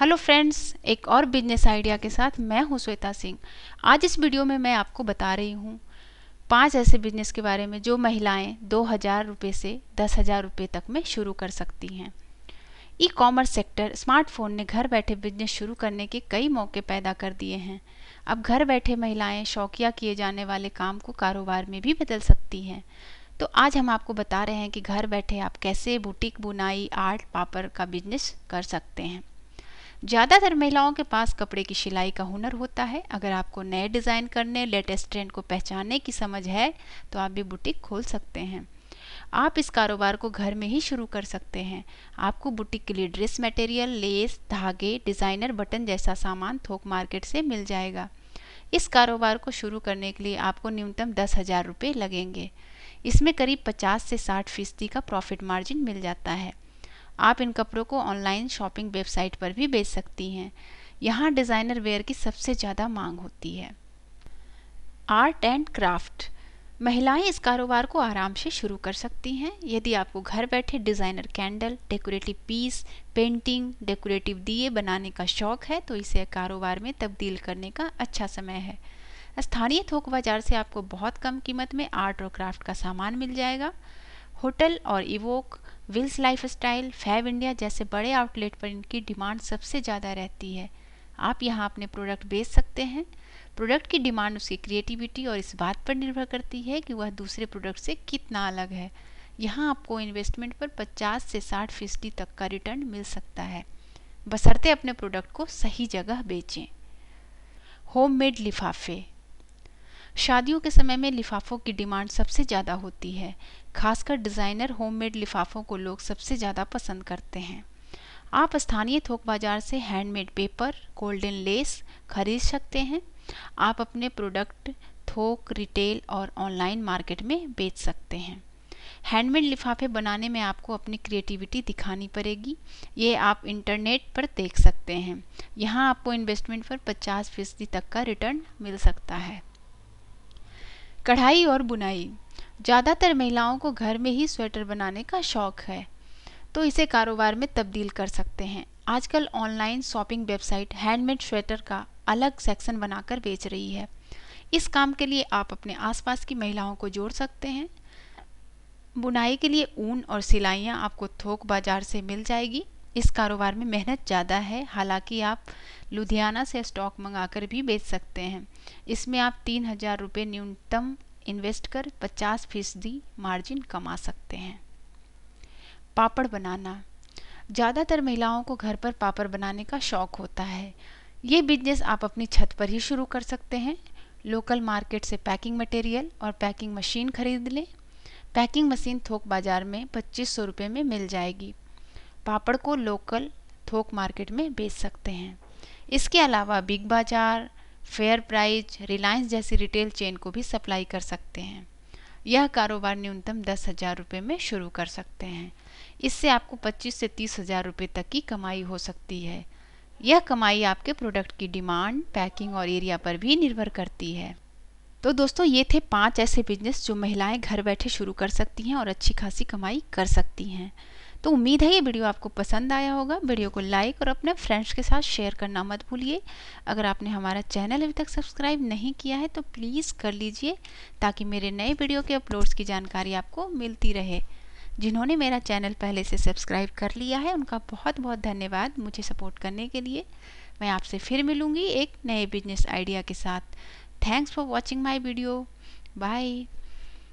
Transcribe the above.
hello friends एक और business idea के साथ मैं हूं श्वेता सिंह आज इस वीडियो में मैं आपको बता रही हूं पांच ऐसे बिजनेस के बारे में जो महिलाएं दो हज़ार रुपये से दस हज़ार रुपये तक में शुरू कर सकती हैं ई कॉमर्स सेक्टर स्मार्टफोन ने घर बैठे बिजनेस शुरू करने के कई मौके पैदा कर दिए हैं अब घर बैठे महिलाएं शौकिया किए जाने वाले काम को कारोबार में भी बदल सकती हैं तो आज हम आपको बता रहे हैं कि घर बैठे आप कैसे बुटीक बुनाई आर्ट पापर का बिजनेस कर सकते हैं ज़्यादातर महिलाओं के पास कपड़े की सिलाई का हुनर होता है अगर आपको नए डिज़ाइन करने लेटेस्ट ट्रेंड को पहचानने की समझ है तो आप भी बुटीक खोल सकते हैं आप इस कारोबार को घर में ही शुरू कर सकते हैं आपको बुटीक के लिए ड्रेस मटेरियल लेस धागे डिज़ाइनर बटन जैसा सामान थोक मार्केट से मिल जाएगा इस कारोबार को शुरू करने के लिए आपको न्यूनतम दस हज़ार रुपये लगेंगे इसमें करीब पचास से साठ फीसदी का प्रॉफिट मार्जिन मिल जाता है आप इन कपड़ों को ऑनलाइन शॉपिंग वेबसाइट पर भी बेच सकती हैं यहाँ डिज़ाइनर वेयर की सबसे ज़्यादा मांग होती है आर्ट एंड क्राफ्ट महिलाएं इस कारोबार को आराम से शुरू कर सकती हैं यदि आपको घर बैठे designer candle decorative piece painting decorative दिए बनाने का शौक है तो इसे कारोबार में तब्दील करने का अच्छा समय है स्थानीय थोक बाज़ार से आपको बहुत कम कीमत में आर्ट और क्राफ्ट का सामान मिल जाएगा होटल और Evok Wills Lifestyle Fabindia जैसे बड़े आउटलेट पर इनकी डिमांड सबसे ज़्यादा रहती है आप यहाँ अपने प्रोडक्ट बेच सकते हैं प्रोडक्ट की डिमांड उसकी क्रिएटिविटी और इस बात पर निर्भर करती है कि वह दूसरे प्रोडक्ट से कितना अलग है यहाँ आपको इन्वेस्टमेंट पर 50 से 60 फीसदी तक का रिटर्न मिल सकता है बसरते अपने प्रोडक्ट को सही जगह बेचें होममेड लिफाफे शादियों के समय में लिफाफों की डिमांड सबसे ज़्यादा होती है खासकर डिज़ाइनर होममेड लिफाफों को लोग सबसे ज़्यादा पसंद करते हैं आप स्थानीय थोक बाज़ार से हैंडमेड पेपर गोल्डन लेस खरीद सकते हैं आप अपने प्रोडक्ट थोक रिटेल और ऑनलाइन मार्केट में बेच सकते हैं हैंडमेड लिफाफे बनाने में आपको अपनी क्रिएटिविटी दिखानी पड़ेगी ये आप इंटरनेट पर देख सकते हैं यहाँ आपको इन्वेस्टमेंट पर 50 फीसदी तक का रिटर्न मिल सकता है कढ़ाई और बुनाई ज़्यादातर महिलाओं को घर में ही स्वेटर बनाने का शौक है तो इसे कारोबार में तब्दील कर सकते हैं आजकल online shopping website handmade sweater का अलग सेक्शन बनाकर बेच रही है इस काम के लिए आप अपने आसपास की महिलाओं को जोड़ सकते हैं बुनाई के लिए ऊन और सिलाइयाँ आपको थोक बाजार से मिल जाएगी इस कारोबार में मेहनत ज़्यादा है हालांकि आप लुधियाना से स्टॉक मंगाकर भी बेच सकते हैं इसमें आप तीन हज़ार रुपये न्यूनतम इन्वेस्ट कर पचास फीसदी मार्जिन कमा सकते हैं पापड़ बनाना ज़्यादातर महिलाओं को घर पर पापड़ बनाने का शौक होता है ये बिजनेस आप अपनी छत पर ही शुरू कर सकते हैं लोकल मार्केट से पैकिंग मटेरियल और पैकिंग मशीन खरीद लें पैकिंग मशीन थोक बाज़ार में पच्चीस सौ रुपये में मिल जाएगी पापड़ को लोकल थोक मार्केट में बेच सकते हैं इसके अलावा बिग बाजार फेयर प्राइज रिलायंस जैसी रिटेल चेन को भी सप्लाई कर सकते हैं यह कारोबार न्यूनतम दस हज़ार रुपये में शुरू कर सकते हैं इससे आपको पच्चीस से तीस हज़ार रुपये तक की कमाई हो सकती है यह कमाई आपके प्रोडक्ट की डिमांड पैकिंग और एरिया पर भी निर्भर करती है तो दोस्तों ये थे पांच ऐसे बिजनेस जो महिलाएं घर बैठे शुरू कर सकती हैं और अच्छी खासी कमाई कर सकती हैं तो उम्मीद है ये वीडियो आपको पसंद आया होगा वीडियो को लाइक और अपने फ्रेंड्स के साथ शेयर करना मत भूलिए अगर आपने हमारा चैनल अभी तक सब्सक्राइब नहीं किया है तो प्लीज़ कर लीजिए ताकि मेरे नए वीडियो के अपलोड्स की जानकारी आपको मिलती रहे जिन्होंने मेरा चैनल पहले से सब्सक्राइब कर लिया है उनका बहुत बहुत धन्यवाद मुझे सपोर्ट करने के लिए मैं आपसे फिर मिलूँगी एक नए बिजनेस आइडिया के साथ thanks for watching my video bye